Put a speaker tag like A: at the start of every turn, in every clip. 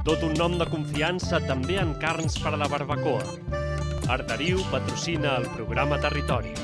A: Tot un nom de confiança també en carns per a la barbacoa. Arderiu patrocina el programa Territori.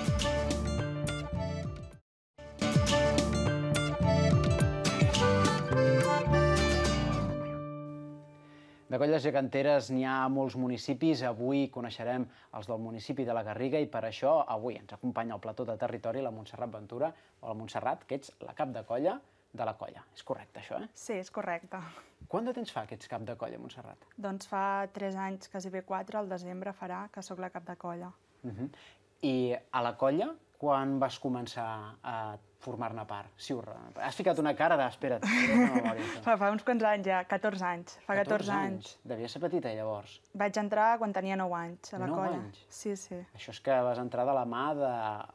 A: De colles geganteres n'hi ha molts municipis. Avui coneixerem els del municipi de la Garriga i per això avui ens acompanya al plató de territori la Montserrat Ventura, o la Montserrat, que ets la cap de colla de la colla. És correcte, això, eh?
B: Sí, és correcte.
A: Quant de temps fa que ets cap de colla, Montserrat?
B: Doncs fa 3 anys, quasi bé 4, al desembre farà que sóc la cap de colla.
A: Uh mhm. -huh. I a la colla, quan vas començar a formar-ne part? ho... has ficat una cara d'espera't.
B: fa, fa uns quants anys ja, 14 anys. Fa 14, 14 anys.
A: anys. Devia ser petita llavors.
B: Vaig entrar quan tenia 9 anys a la 9 colla. anys? Sí, sí.
A: Això és que vas entrar de la mà de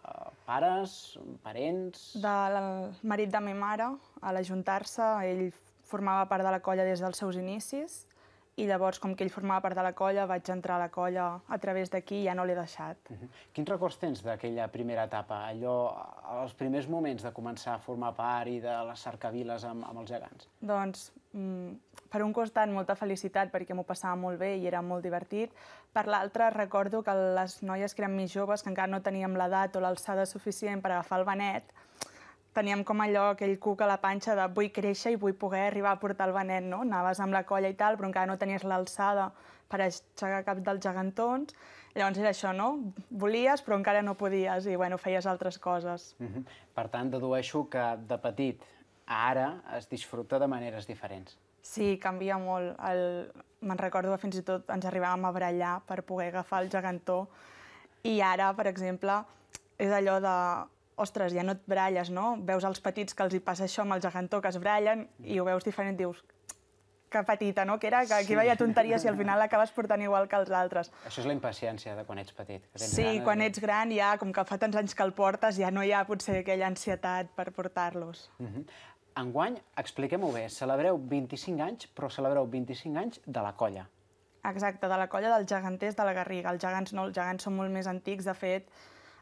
A: eh, pares, parents...
B: Del marit de mi mare, a l'ajuntar-se, ell formava part de la colla des dels seus inicis i llavors, com que ell formava part de la colla, vaig entrar a la colla a través d'aquí i ja no l'he deixat. Uh -huh.
A: Quins records tens d'aquella primera etapa? Allò, els primers moments de començar a formar part i de les cercaviles amb, amb els gegants?
B: Doncs, mm, per un costat, molta felicitat perquè m'ho passava molt bé i era molt divertit. Per l'altre, recordo que les noies que eren més joves, que encara no teníem l'edat o l'alçada suficient per agafar el benet, teníem com allò, aquell cuc a la panxa de vull créixer i vull poder arribar a portar el benet, no? Anaves amb la colla i tal, però encara no tenies l'alçada per aixecar cap dels gegantons. Llavors era això, no? Volies, però encara no podies, i bueno, feies altres
A: coses. Mm -hmm. Per tant, dedueixo que de petit a ara es disfruta de maneres diferents.
B: Sí, canvia molt. El... Me'n recordo que fins i tot ens arribàvem a brallar per poder agafar el gegantó, i ara, per exemple, és allò de ostres, ja no et bralles, no? Veus els petits que els hi passa això amb el gegantó, que es brallen, i ho veus diferent, dius, que petita, no? Que era que aquí sí. veia tonteries i al final l'acabes portant igual que els
A: altres. Això és la impaciència de quan ets petit. Que tens sí, gran, quan ets
B: gran ja, com que fa tants anys que el portes, ja no hi ha potser aquella ansietat per portar-los.
A: Uh mhm. -huh. Enguany, expliquem-ho bé, celebreu 25 anys, però celebreu 25 anys de la colla.
B: Exacte, de la colla dels geganters de la Garriga. Els gegants no, els gegants són molt més antics, de fet,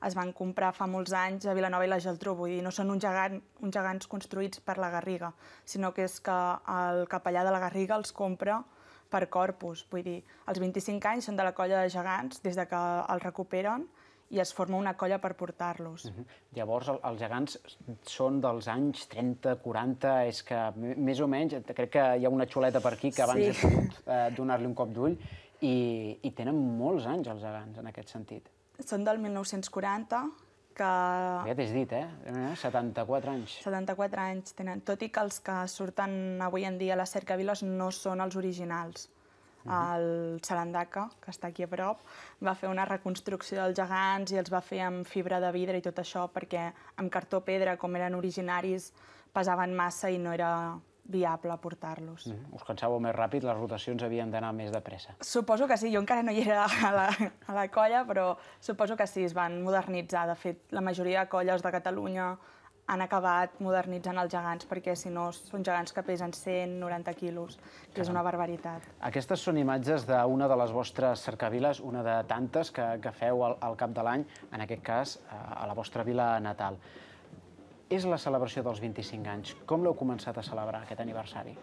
B: es van comprar fa molts anys a Vilanova i la Geltrú, vull dir, no són un gegant, uns gegants construïts per la Garriga, sinó que és que el capellà de la Garriga els compra per corpus, vull dir, els 25 anys són de la colla de gegants des de que els recuperen i es forma una colla per portar-los. Uh mhm. -huh.
A: Llavors, el, els gegants són dels anys 30, 40, és que més o menys, crec que hi ha una xuleta per aquí que abans sí. he pogut eh, donar-li un cop d'ull, i, i tenen molts anys els gegants en aquest sentit.
B: Són del 1940, que... Ja t'has
A: dit, eh? 74 eh, anys.
B: 74 anys tenen, tot i que els que surten avui en dia a les cercaviles no són els originals. Uh -huh. El Salandaca, que està aquí a prop, va fer una reconstrucció dels gegants i els va fer amb fibra de vidre i tot això perquè amb cartó pedra, com eren originaris, pesaven massa i no era viable portar-los. Mm
A: -hmm. Us cansàveu més ràpid, les rotacions havien d'anar més de pressa.
B: Suposo que sí, jo encara no hi era a la, a la colla, però suposo que sí, es van modernitzar. De fet, la majoria de colles de Catalunya han acabat modernitzant els gegants, perquè si no són gegants que pesen 190 quilos, que és una barbaritat.
A: Aquestes són imatges d'una de les vostres cercaviles, una de tantes que, que feu al, al cap de l'any, en aquest cas a la vostra vila natal és la celebració dels 25 anys? Com l'heu començat a celebrar, aquest aniversari?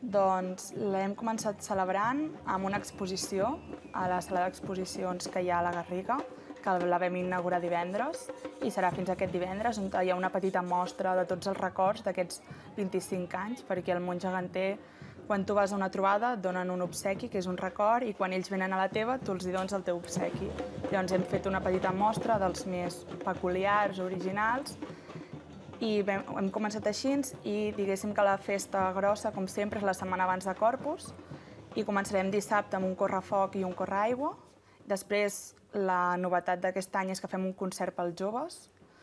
B: Doncs l'hem començat celebrant amb una exposició a la sala d'exposicions que hi ha a la Garriga, que la vam inaugurar divendres i serà fins aquest divendres on hi ha una petita mostra de tots els records d'aquests 25 anys, perquè el món geganter, quan tu vas a una trobada, et donen un obsequi, que és un record, i quan ells venen a la teva, tu els hi dones el teu obsequi. Llavors hem fet una petita mostra dels més peculiars, originals, i vam, hem començat així i diguéssim que la festa grossa, com sempre, és la setmana abans de Corpus i començarem dissabte amb un correfoc i un correaigua. Després, la novetat d'aquest any és que fem un concert pels joves,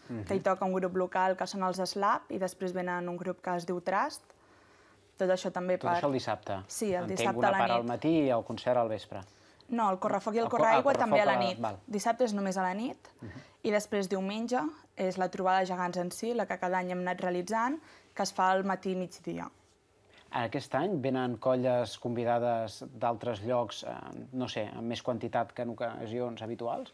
B: que hi mhm. toca un grup local que són els Slap i després venen un grup que es diu Trast. Tot això també Tot per... Tot això el
A: dissabte? Sí, el Entenc dissabte a la nit. Entenc una part al matí i el concert al vespre.
B: No, el correfoc i el, el correaigua ah, també a la nit. Val. Dissabte és només a la nit uh mhm. -huh. i després diumenge és la trobada de gegants en si, la que cada any hem anat realitzant, que es fa al matí i migdia.
A: Aquest any venen colles convidades d'altres llocs, eh, no sé, amb més quantitat que en ocasions habituals?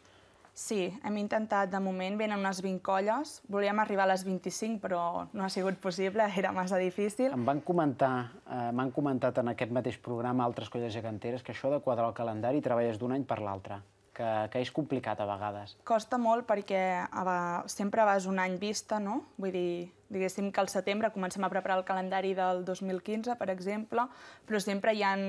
B: Sí, hem intentat, de moment venen unes 20 colles, volíem arribar a les 25, però no ha sigut possible, era massa difícil.
A: Em van comentar, eh, m'han comentat en aquest mateix programa altres colles geganteres que això de quadrar el calendari treballes d'un any per l'altre que, que és complicat a vegades.
B: Costa molt perquè sempre vas un any vista, no? Vull dir, diguéssim que al setembre comencem a preparar el calendari del 2015, per exemple, però sempre hi han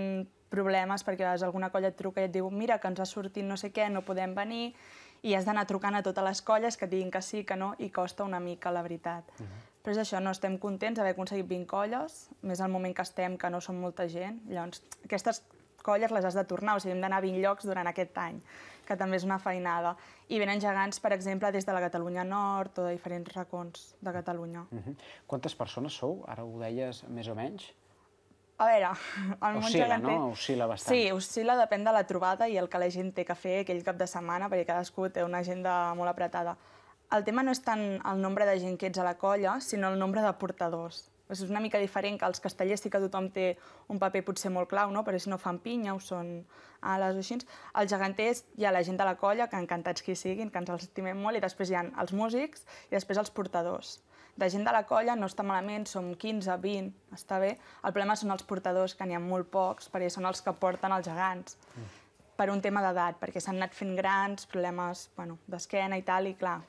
B: problemes perquè a vegades alguna colla et truca i et diu mira, que ens ha sortit no sé què, no podem venir, i has d'anar trucant a totes les colles que diguin que sí, que no, i costa una mica, la veritat. Uh mhm. -huh. Però és això, no estem contents d'haver aconseguit 20 colles, més al moment que estem, que no som molta gent. Llavors, aquestes colles les has de tornar, o sigui, hem d'anar a 20 llocs durant aquest any, que també és una feinada. I venen gegants, per exemple, des de la Catalunya Nord o de diferents racons de Catalunya.
A: Uh mhm. -huh. Quantes persones sou? Ara ho deies més o menys.
B: A veure, el món oscil·la, gegantí... no? Oscil·la bastant. Sí, oscil·la, depèn de la trobada i el que la gent té que fer aquell cap de setmana, perquè cadascú té una agenda molt apretada. El tema no és tant el nombre de gent que ets a la colla, sinó el nombre de portadors. És una mica diferent que els castellers sí que tothom té un paper potser molt clau, no? però si no fan pinya o són ales o així. Els geganters hi ha la gent de la colla, que encantats que hi siguin, que ens els estimem molt, i després hi ha els músics i després els portadors de gent de la colla no està malament, som 15, 20, està bé. El problema són els portadors, que n'hi ha molt pocs, perquè són els que porten els gegants, mm. per un tema d'edat, perquè s'han anat fent grans, problemes bueno, d'esquena i tal, i clar,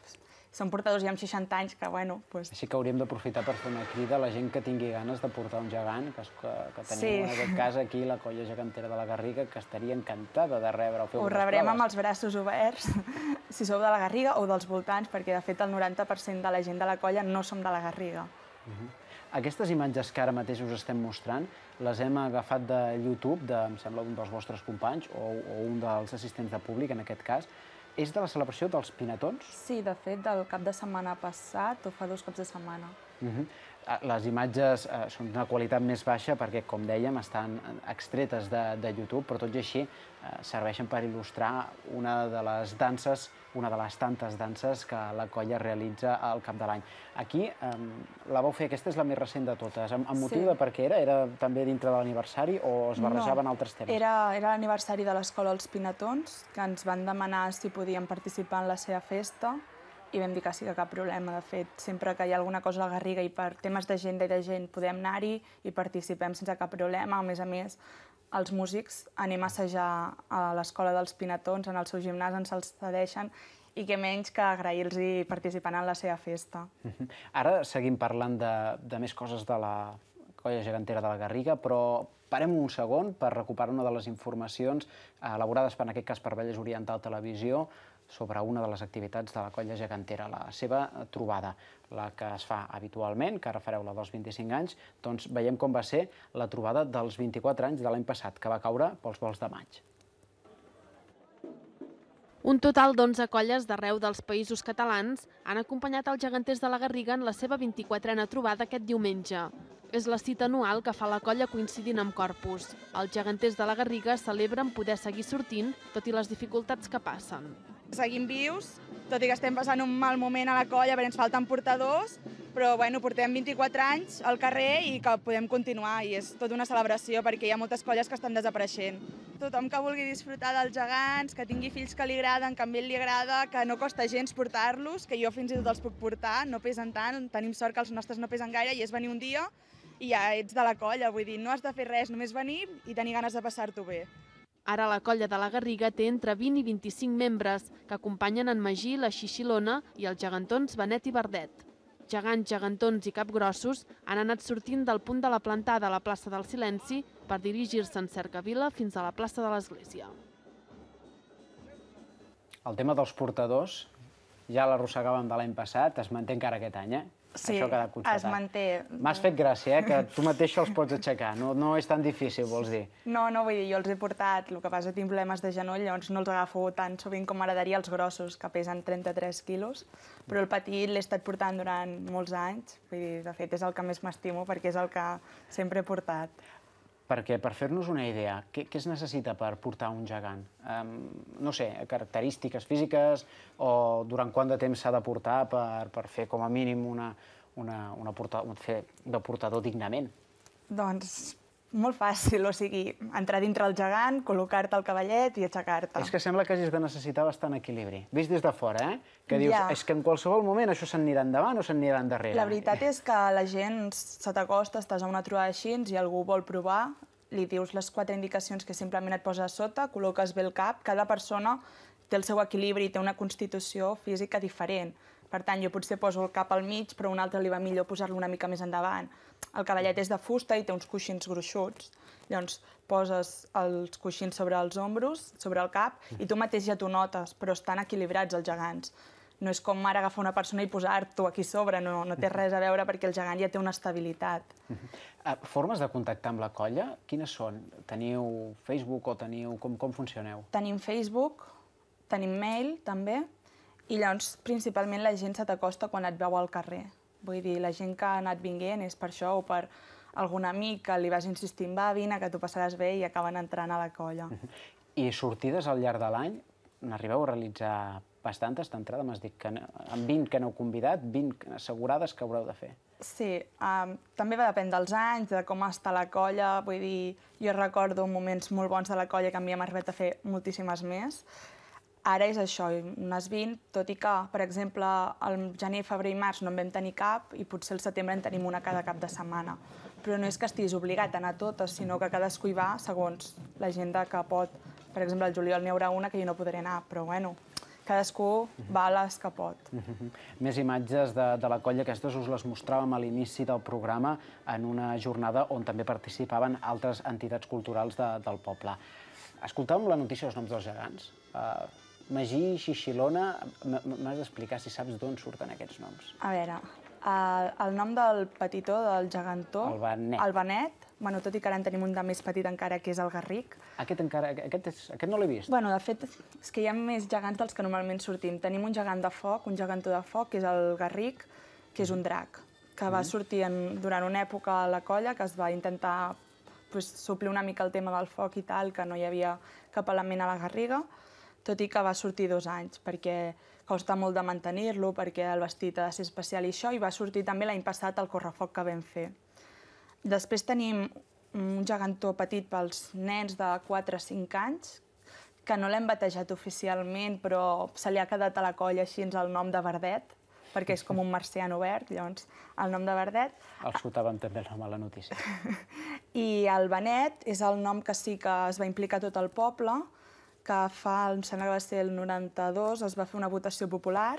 B: són portadors ja amb 60 anys, que bueno... Pues...
A: Així que hauríem d'aprofitar per fer una crida a la gent que tingui ganes de portar un gegant, que, que, que tenim sí. en aquest cas aquí la colla gegantera de la Garriga, que estaria encantada de rebre. Ho rebrem amb
B: els braços oberts, si sou de la Garriga o dels voltants, perquè de fet el 90% de la gent de la colla no som de la Garriga. Uh mhm.
A: -huh. Aquestes imatges que ara mateix us estem mostrant les hem agafat de YouTube, de, em sembla, un dels vostres companys o, o un dels assistents de públic, en aquest cas. És de la celebració dels pinatons?
B: Sí, de fet, del cap de setmana passat o fa dos caps de setmana.
A: Uh mhm. -huh. Eh, les imatges eh, són d'una qualitat més baixa perquè, com dèiem, estan extretes de, de YouTube, però tot i així eh, serveixen per il·lustrar una de les danses, una de les tantes danses que la colla realitza al cap de l'any. Aquí eh, la vau fer, aquesta és la més recent de totes, amb, amb motiu sí. de per què era? Era també dintre de l'aniversari o es barrejaven no, altres temes? Era,
B: era l'aniversari de l'escola Els Pinatons, que ens van demanar si podíem participar en la seva festa, i vam dir que sí, que cap problema. De fet, sempre que hi ha alguna cosa a la Garriga i per temes d'agenda i de gent podem anar-hi i participem sense cap problema. A més a més, els músics anem a assajar a l'Escola dels Pinatons, en el seu gimnàs ens els cedeixen i que menys que agrair-los i participant en la seva festa.
A: Uh mhm. -huh. Ara seguim parlant de, de més coses de la colla gegantera de la Garriga, però parem un segon per recuperar una de les informacions eh, elaborades per, en aquest cas, per Vallès Oriental Televisió, sobre una de les activitats de la colla gegantera, la seva trobada, la que es fa habitualment, que ara fareu la dels 25 anys, doncs veiem com va ser la trobada dels 24 anys de l'any passat, que va caure pels vols de maig.
B: Un total d'11 colles d'arreu dels països catalans han acompanyat els geganters de la Garriga en la seva 24a trobada aquest diumenge és la cita anual que fa la colla coincidint amb Corpus. Els geganters de la Garriga celebren poder seguir sortint, tot i les dificultats que passen seguim vius, tot i que estem passant un mal moment a la colla perquè ens falten portadors, però bueno, portem 24 anys al carrer i que podem continuar i és tota una celebració perquè hi ha moltes colles que estan desapareixent. Tothom que vulgui disfrutar dels gegants, que tingui fills que li agraden, que a ell li agrada, que no costa gens portar-los, que jo fins i tot els puc portar, no pesen tant, tenim sort que els nostres no pesen gaire i és venir un dia i ja ets de la colla, vull dir, no has de fer res, només venir i tenir ganes de passar-t'ho bé. Ara la colla de la Garriga té entre 20 i 25 membres, que acompanyen en Magí, la Xixilona i els gegantons Benet i Verdet. Gegants, gegantons i capgrossos han anat sortint del punt de la plantada a la plaça del Silenci per dirigir-se en Cercavila fins a la plaça de l'Església.
A: El tema dels portadors ja l'arrossegàvem de l'any passat, es manté encara aquest any, eh? Sí, Això ha constatat. es manté. M'has fet gràcia, eh, que tu mateixa els pots aixecar. No, no és tan difícil, vols dir?
B: No, no, vull dir, jo els he portat, el que passa que tinc problemes de genoll, llavors no els agafo tan sovint com m'agradaria els grossos, que pesen 33 quilos, però el petit l'he estat portant durant molts anys, vull dir, de fet, és el que més m'estimo perquè és el que sempre he
A: portat. Perquè per fer-nos una idea, què, què es necessita per portar un gegant? Um, no sé, característiques físiques o durant quant de temps s'ha de portar per, per fer com a mínim una, una, una porta, fer de portador dignament? Doncs molt fàcil,
B: o sigui, entrar dintre el gegant, col·locar-te el cavallet i aixecar-te. És que
A: sembla que hagis de necessitar bastant equilibri. Vist des de fora, eh? Que dius, és que en qualsevol moment això s'anirà endavant o s'anirà endarrere. La veritat
B: és que la gent se t'acosta, estàs a una trobada així i algú vol provar, li dius les quatre indicacions que simplement et posa a sota, col·loques bé el cap, cada persona té el seu equilibri, té una constitució física diferent. Per tant, jo potser poso el cap al mig, però un altre li va millor posar-lo una mica més endavant. El cavallet és de fusta i té uns coixins gruixuts. Llavors, poses els coixins sobre els ombros, sobre el cap, i tu mateix ja t'ho notes, però estan equilibrats els gegants. No és com ara agafar una persona i posar-t'ho aquí sobre, no, no té res a veure perquè el gegant ja té una estabilitat.
A: Eh, formes de contactar amb la colla, quines són? Teniu Facebook o teniu... com, com funcioneu?
B: Tenim Facebook, tenim mail, també, i llavors, principalment, la gent se t'acosta quan et veu al carrer. Vull dir, la gent que ha anat vinguent és per això o per algun amic que li vas insistint, va, vine, que t'ho passaràs bé, i acaben entrant a la colla.
A: I sortides al llarg de l'any, n'arribeu a realitzar bastantes d'entrada, m'has dit que no, amb 20 que n'heu convidat, 20 assegurades que haureu de fer.
B: Sí, um, també va depèn dels anys, de com està la colla, vull dir, jo recordo moments molt bons de la colla que a mi m'ha arribat a fer moltíssimes més, ara és això, unes 20, tot i que, per exemple, el gener, febrer i març no en vam tenir cap i potser el setembre en tenim una cada cap de setmana. Però no és que estiguis obligat a anar a totes, sinó que cadascú hi va segons l'agenda que pot. Per exemple, el juliol n'hi haurà una que jo no podré anar, però bueno, cadascú
A: mhm. va a les que pot. Mhm. Més imatges de, de la colla. Aquestes us les mostràvem a l'inici del programa en una jornada on també participaven altres entitats culturals de, del poble. Escoltàvem la notícia dels noms dels gegants. Uh, Magí i Xixilona, m'has d'explicar si saps d'on surten aquests noms.
B: A veure, el, eh, el nom del petitó, del gegantó... El Benet. El Benet. Bueno, tot i que ara en tenim un de més petit encara, que és el Garric. Aquest encara, aquest, és, aquest no l'he vist. Bueno, de fet, és que hi ha més gegants dels que normalment sortim. Tenim un gegant de foc, un gegantó de foc, que és el Garric, que és un mm-hmm. drac, que va mm-hmm. sortir en, durant una època a la colla, que es va intentar pues, suplir una mica el tema del foc i tal, que no hi havia cap element a la Garriga, tot i que va sortir dos anys, perquè costa molt de mantenir-lo, perquè el vestit ha de ser especial i això, i va sortir també l'any passat el correfoc que vam fer. Després tenim un gegantó petit pels nens de 4 o 5 anys, que no l'hem batejat oficialment, però se li ha quedat a la colla així el nom de Verdet, perquè és com un marcià obert, llavors el nom de Verdet...
A: El sotàvem també la mala notícia.
B: I el Benet és el nom que sí que es va implicar tot el poble, que fa, em sembla que va ser el 92, es va fer una votació popular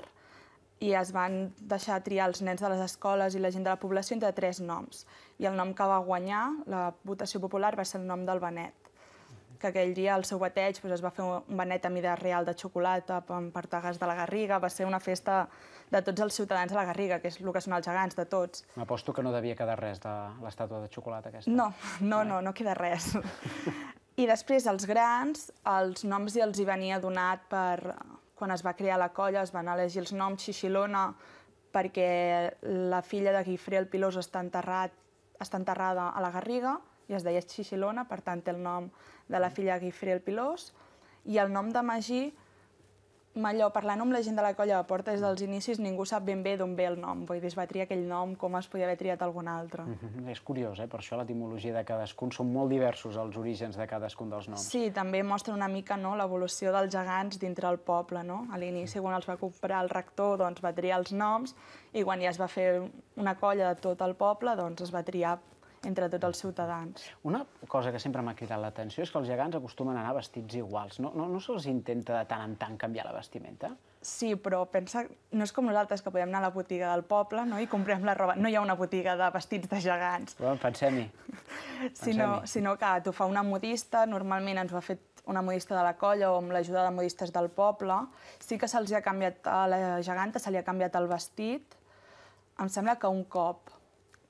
B: i es van deixar triar els nens de les escoles i la gent de la població entre tres noms. I el nom que va guanyar, la votació popular, va ser el nom del Benet que aquell dia el seu bateig doncs, es va fer un benet a mida real de xocolata amb partagues de la Garriga, va ser una festa de tots els ciutadans de la Garriga, que és el que són els gegants, de tots.
A: M'aposto que no devia quedar res de l'estàtua de xocolata aquesta. No,
B: no, no, no queda res. I després, els grans, els noms ja els hi venia donat per... Quan es va crear la colla es van elegir els noms Xixilona perquè la filla de Guifré el Pilós està, enterrat, està enterrada a la Garriga i es deia Xixilona, per tant té el nom de la filla de Guifré el Pilós. I el nom de Magí Malló, parlant amb la gent de la colla de porta, des dels inicis ningú sap ben bé d'on ve el nom. Vull dir, es va triar aquell nom com es podia haver triat algun altre. Mm
A: -hmm. És curiós, eh? per això l'etimologia de cadascun són molt diversos els orígens de cadascun dels noms. Sí,
B: també mostra una mica no, l'evolució dels gegants dintre el poble. No? A l'inici, quan els va comprar el rector, doncs, va triar els noms, i quan ja es va fer una colla de tot el poble, doncs es va triar entre tots els ciutadans.
A: Una cosa que sempre m'ha cridat l'atenció és que els gegants acostumen a anar vestits iguals. No, no, no se'ls intenta de tant en tant canviar la vestimenta? Sí,
B: però pensa, no és com nosaltres, que podem anar a la botiga del poble no? i comprem la roba. No hi ha una botiga de vestits de gegants.
A: Bueno, pensem-hi.
B: Pensem sinó, sinó que t'ho fa una modista, normalment ens ho ha fet una modista de la colla o amb l'ajuda de modistes del poble. Sí que se'ls ha canviat a la geganta, se li ha canviat el vestit, em sembla que un cop,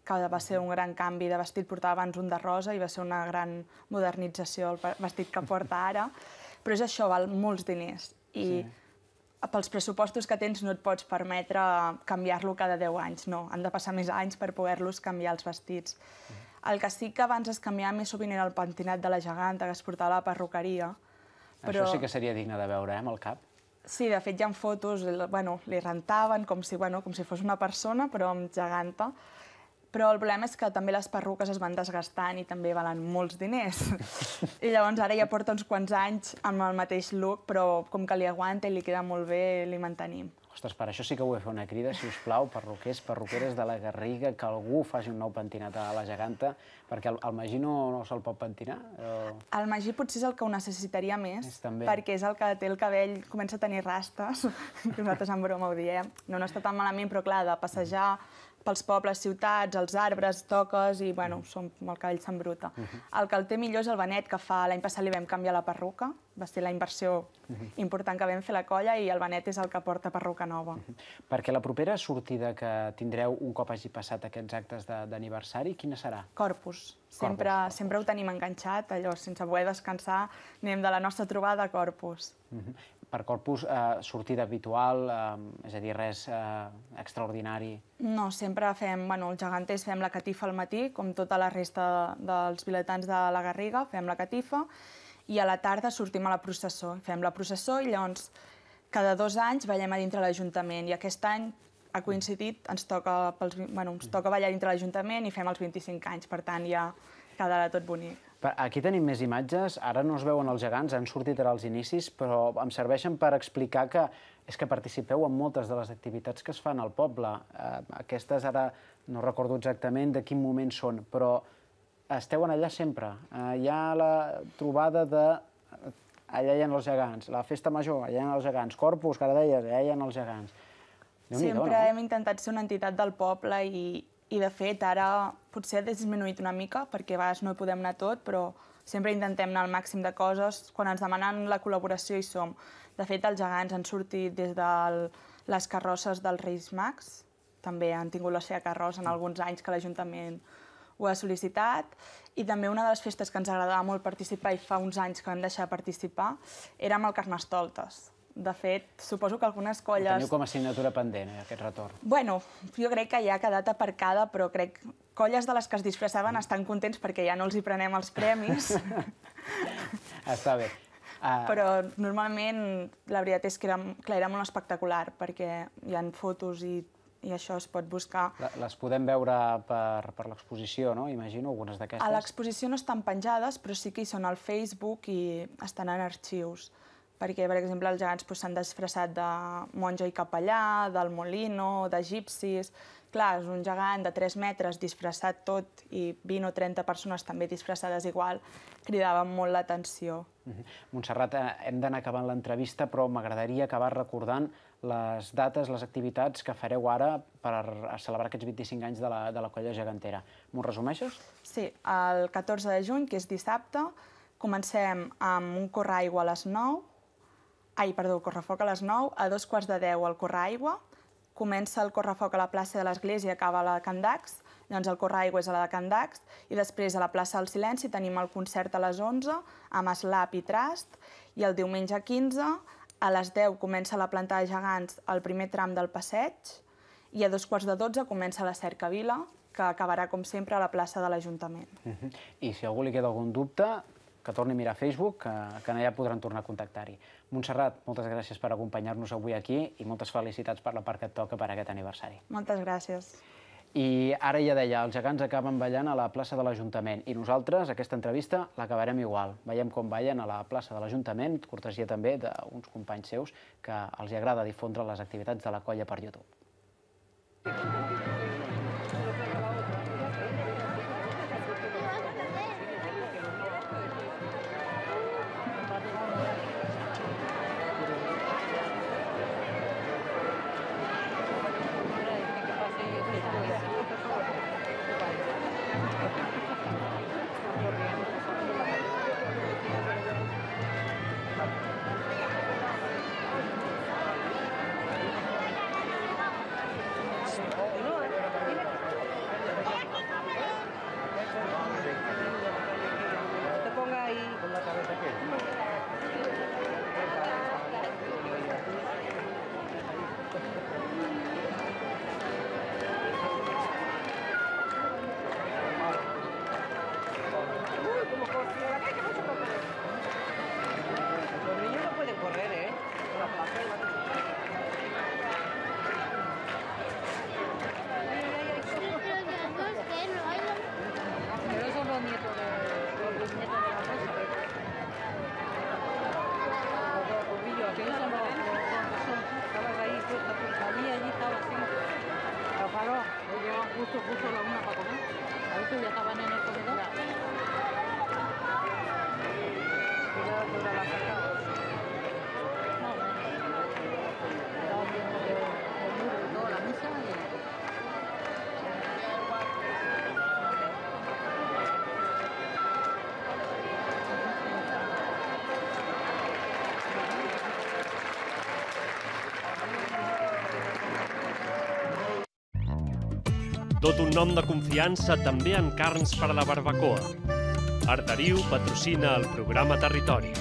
B: que va ser un gran canvi de vestit, portava abans un de rosa i va ser una gran modernització el vestit que porta ara, però és això, val molts diners. I sí. pels pressupostos que tens no et pots permetre canviar-lo cada 10 anys, no. Han de passar més anys per poder-los canviar els vestits. Mm-hmm. El que sí que abans es canviava més sovint era el pentinat de la geganta que es portava a la perruqueria.
A: Però... Això sí que seria digne de veure, eh, amb el cap.
B: Sí, de fet hi ha fotos, bueno, li rentaven com si, bueno, com si fos una persona, però amb geganta. Però el problema és que també les perruques es van desgastant i també valen molts diners. I llavors ara ja porta uns quants anys amb el mateix look, però com que li aguanta i li queda molt bé, li mantenim.
A: Ostres, per això sí que vull fer una crida, si us plau, perruquers, perruqueres de la Garriga, que algú faci un nou pentinat a la geganta, perquè el, el Magí no, no se'l pot pentinar? O...
B: El Magí potser és el que ho necessitaria més, és també... perquè és el que té el cabell, comença a tenir rastes, que nosaltres en broma ho diem. No, no està tan malament, però clar, de passejar... Mm pels pobles, ciutats, els arbres, toques, i bueno, mm. som, el cabell s'embruta. bruta. Mhm. El que el té millor és el Benet, que fa l'any passat li vam canviar la perruca, va ser la inversió mhm. important que vam fer la colla, i el Benet és el que porta perruca nova. Mhm.
A: Perquè la propera sortida que tindreu un cop hagi passat aquests actes d'aniversari, quina serà?
B: Corpus. Sempre, sempre ho tenim enganxat, allò, sense voler descansar, anem de la nostra trobada a Corpus
A: per corpus eh, sortida habitual, eh, és a dir, res eh, extraordinari?
B: No, sempre fem, bueno, els geganters fem la catifa al matí, com tota la resta dels vilatans de la Garriga, fem la catifa, i a la tarda sortim a la processó. Fem la processó i llavors cada dos anys ballem a dintre l'Ajuntament i aquest any ha coincidit, ens toca, pels, bueno, ens toca ballar dintre l'Ajuntament i fem els 25 anys, per tant ja quedarà
A: tot bonic. Aquí tenim més imatges, ara no es veuen els gegants, han sortit ara als inicis, però em serveixen per explicar que és que participeu en moltes de les activitats que es fan al poble. Eh, aquestes ara no recordo exactament de quin moment són, però esteu allà sempre. Eh, hi ha la trobada de... Allà hi ha els gegants, la festa major, allà hi ha els gegants, Corpus, que ara deies, allà hi ha els gegants. Sempre hem
B: intentat ser una entitat del poble i, i de fet ara potser ha disminuït una mica perquè a vegades no hi podem anar tot, però sempre intentem anar al màxim de coses. Quan ens demanen la col·laboració hi som. De fet, els gegants han sortit des de les carrosses dels Reis Max. també han tingut la seva carrossa en alguns anys que l'Ajuntament ho ha sol·licitat. I també una de les festes que ens agradava molt participar i fa uns anys que vam deixar de participar era amb el Carnestoltes, de fet, suposo que algunes colles... Ho teniu com
A: a assignatura pendent, eh, aquest retorn.
B: Bueno, jo crec que ja ha quedat aparcada, però crec colles de les que es disfressaven estan contents perquè ja no els hi prenem els premis.
A: Està bé. Uh... Però
B: normalment la veritat és que era, clar, era molt espectacular perquè hi han fotos i i això es
A: pot buscar. Les podem veure per, per l'exposició, no? Imagino, algunes d'aquestes. A
B: l'exposició no estan penjades, però sí que hi són al Facebook i estan en arxius perquè, per exemple, els gegants s'han doncs, disfressat de monja i capellà, del molino, d'egipcis... Clar, és un gegant de 3 metres disfressat tot i 20 o 30 persones també disfressades igual, cridava molt l'atenció.
A: Montserrat, eh, hem d'anar acabant l'entrevista, però m'agradaria acabar recordant les dates, les activitats que fareu ara per celebrar aquests 25 anys de la, de la colla gegantera. M'ho resumeixes? Sí, el 14
B: de juny, que és dissabte, comencem amb un corraigua a les 9, Ai, perdó, correfoc a les 9, a dos quarts de 10 al Correaigua, comença el correfoc a la plaça de l'Església i acaba a la de Can Dax, Llavors doncs el correaigua és a la de Can Dax, i després a la plaça del Silenci tenim el concert a les 11 amb Slap i Trast, i el diumenge 15 a les 10 comença la planta de gegants al primer tram del passeig, i a dos quarts de 12 comença la cercavila, que acabarà, com sempre, a la plaça de l'Ajuntament.
A: Uh -huh. I si a algú li queda algun dubte, que torni a mirar Facebook, que, que allà podran tornar a contactar-hi. Montserrat, moltes gràcies per acompanyar-nos avui aquí i moltes felicitats per la part que et toca per aquest aniversari.
B: Moltes gràcies.
A: I ara ja deia, els gegants acaben ballant a la plaça de l'Ajuntament i nosaltres aquesta entrevista l'acabarem igual. Veiem com ballen a la plaça de l'Ajuntament, cortesia també d'uns companys seus que els agrada difondre les activitats de la colla per YouTube. Thank you. katawan na nagpapagawa. Tot un nom de confiança també en carns per a la barbacoa. Arderiu patrocina el programa Territori.